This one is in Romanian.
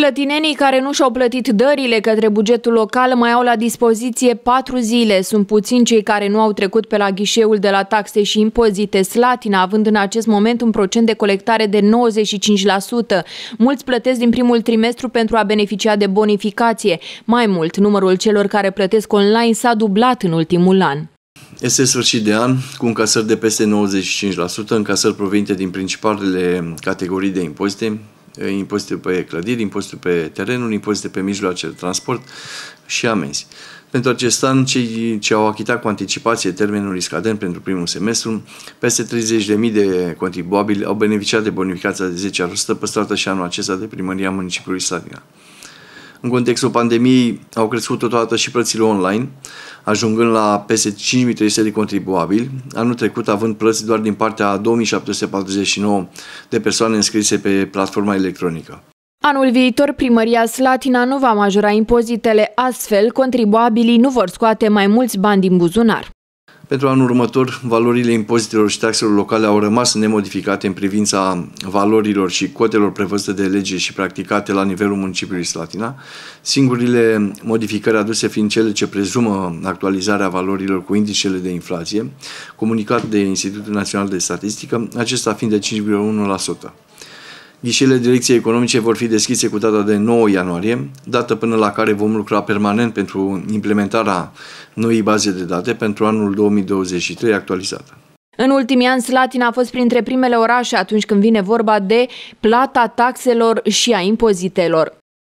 Slătinenii care nu și-au plătit dările către bugetul local mai au la dispoziție patru zile. Sunt puțini cei care nu au trecut pe la ghișeul de la taxe și impozite Slatina, având în acest moment un procent de colectare de 95%. Mulți plătesc din primul trimestru pentru a beneficia de bonificație. Mai mult, numărul celor care plătesc online s-a dublat în ultimul an. Este sfârșit de an cu încasări de peste 95%, încasări provenite din principalele categorii de impozite, Impozite pe clădiri, impozite pe terenuri, impozite pe mijloace de transport și amenzi. Pentru acest an, cei ce au achitat cu anticipație termenul scadent pentru primul semestru, peste 30.000 de contribuabili au beneficiat de bonificația de 10% păstrată și anul acesta de primăria municipiului Slatina. În contextul pandemiei au crescut totodată și plățile online, ajungând la peste 5300 de contribuabili, anul trecut având plăți doar din partea 2749 de persoane înscrise pe platforma electronică. Anul viitor, primăria Slatina nu va majora impozitele, astfel contribuabilii nu vor scoate mai mulți bani din buzunar. Pentru anul următor, valorile impozitelor și taxelor locale au rămas nemodificate în privința valorilor și cotelor prevăzute de lege și practicate la nivelul municipiului Slatina, singurile modificări aduse fiind cele ce prezumă actualizarea valorilor cu indicele de inflație, comunicat de Institutul Național de Statistică, acesta fiind de 5,1%. Ghișele Direcției Economice vor fi deschise cu data de 9 ianuarie, dată până la care vom lucra permanent pentru implementarea noii baze de date pentru anul 2023 actualizată. În ultimii ani, Slatina a fost printre primele orașe atunci când vine vorba de plata taxelor și a impozitelor.